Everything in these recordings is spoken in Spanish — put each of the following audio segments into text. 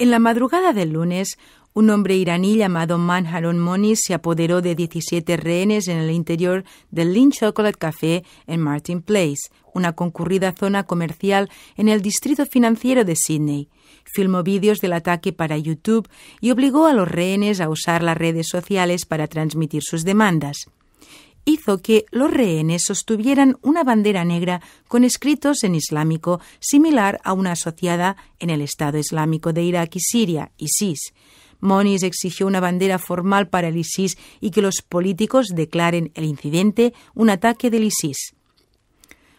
En la madrugada del lunes, un hombre iraní llamado Manharon Moniz se apoderó de 17 rehenes en el interior del Lean Chocolate Café en Martin Place, una concurrida zona comercial en el distrito financiero de Sydney. Filmó vídeos del ataque para YouTube y obligó a los rehenes a usar las redes sociales para transmitir sus demandas hizo que los rehenes sostuvieran una bandera negra con escritos en islámico similar a una asociada en el Estado Islámico de Irak y Siria, ISIS. Moniz exigió una bandera formal para el ISIS y que los políticos declaren el incidente un ataque del ISIS.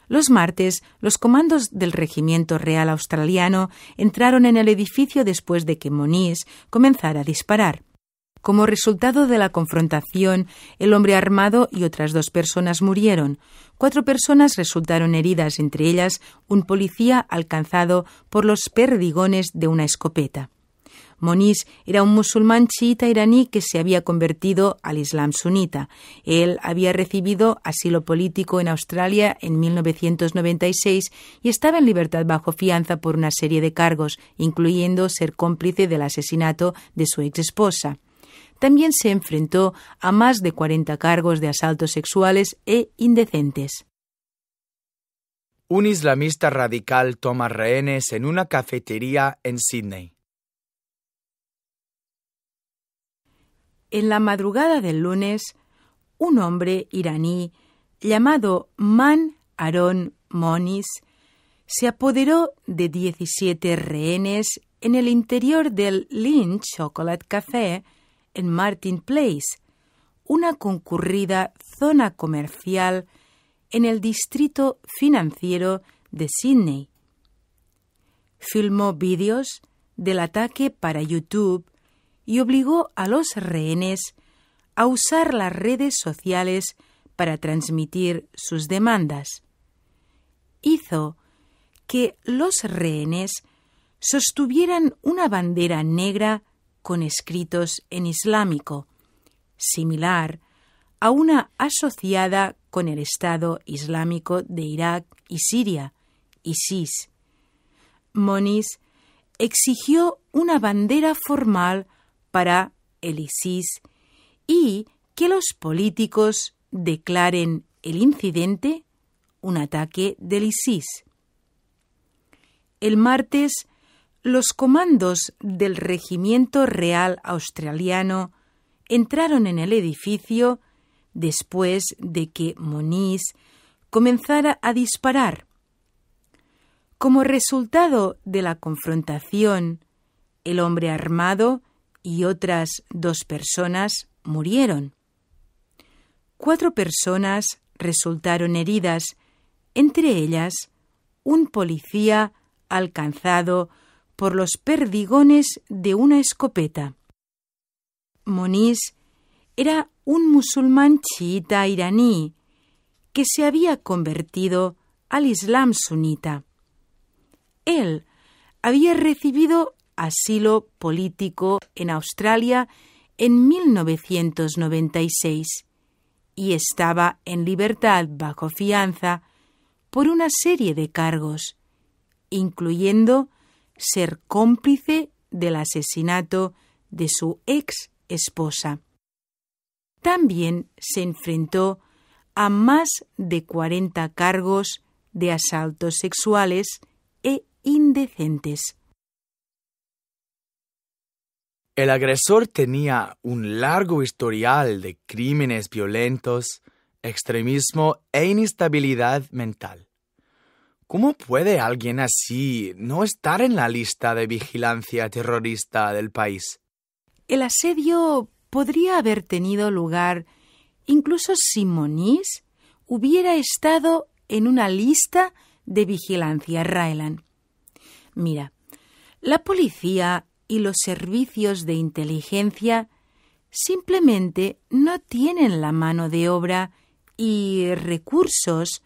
Los martes, los comandos del Regimiento Real Australiano entraron en el edificio después de que Moniz comenzara a disparar. Como resultado de la confrontación, el hombre armado y otras dos personas murieron. Cuatro personas resultaron heridas, entre ellas un policía alcanzado por los perdigones de una escopeta. Moniz era un musulmán chiita iraní que se había convertido al Islam sunita. Él había recibido asilo político en Australia en 1996 y estaba en libertad bajo fianza por una serie de cargos, incluyendo ser cómplice del asesinato de su exesposa también se enfrentó a más de 40 cargos de asaltos sexuales e indecentes. Un islamista radical toma rehenes en una cafetería en Sydney. En la madrugada del lunes, un hombre iraní llamado Man Aaron Monis se apoderó de 17 rehenes en el interior del Lynch Chocolate Café en Martin Place, una concurrida zona comercial en el distrito financiero de Sydney. Filmó vídeos del ataque para YouTube y obligó a los rehenes a usar las redes sociales para transmitir sus demandas. Hizo que los rehenes sostuvieran una bandera negra con escritos en islámico, similar a una asociada con el Estado Islámico de Irak y Siria, ISIS. Moniz exigió una bandera formal para el ISIS y que los políticos declaren el incidente un ataque del ISIS. El martes los comandos del Regimiento Real Australiano entraron en el edificio después de que Moniz comenzara a disparar. Como resultado de la confrontación, el hombre armado y otras dos personas murieron. Cuatro personas resultaron heridas, entre ellas un policía alcanzado por los perdigones de una escopeta. Moniz era un musulmán chiita iraní que se había convertido al Islam sunita. Él había recibido asilo político en Australia en 1996 y estaba en libertad bajo fianza por una serie de cargos, incluyendo ser cómplice del asesinato de su ex esposa. También se enfrentó a más de 40 cargos de asaltos sexuales e indecentes. El agresor tenía un largo historial de crímenes violentos, extremismo e inestabilidad mental. ¿Cómo puede alguien así no estar en la lista de vigilancia terrorista del país? El asedio podría haber tenido lugar incluso si Moniz hubiera estado en una lista de vigilancia Raelan. Mira, la policía y los servicios de inteligencia simplemente no tienen la mano de obra y recursos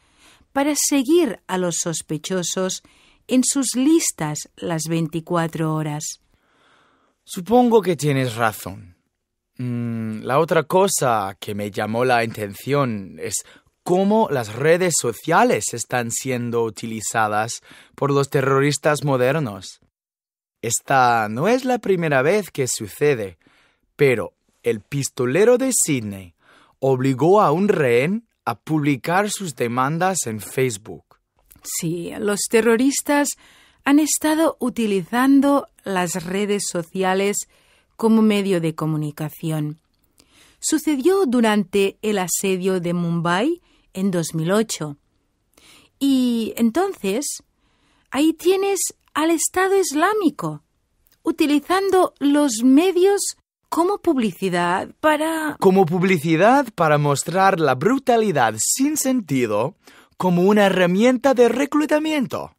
para seguir a los sospechosos en sus listas las 24 horas. Supongo que tienes razón. Mm, la otra cosa que me llamó la atención es cómo las redes sociales están siendo utilizadas por los terroristas modernos. Esta no es la primera vez que sucede, pero el pistolero de Sydney obligó a un rehén a publicar sus demandas en Facebook. Sí, los terroristas han estado utilizando las redes sociales como medio de comunicación. Sucedió durante el asedio de Mumbai en 2008. Y entonces, ahí tienes al Estado Islámico, utilizando los medios como publicidad para... Como publicidad para mostrar la brutalidad sin sentido como una herramienta de reclutamiento.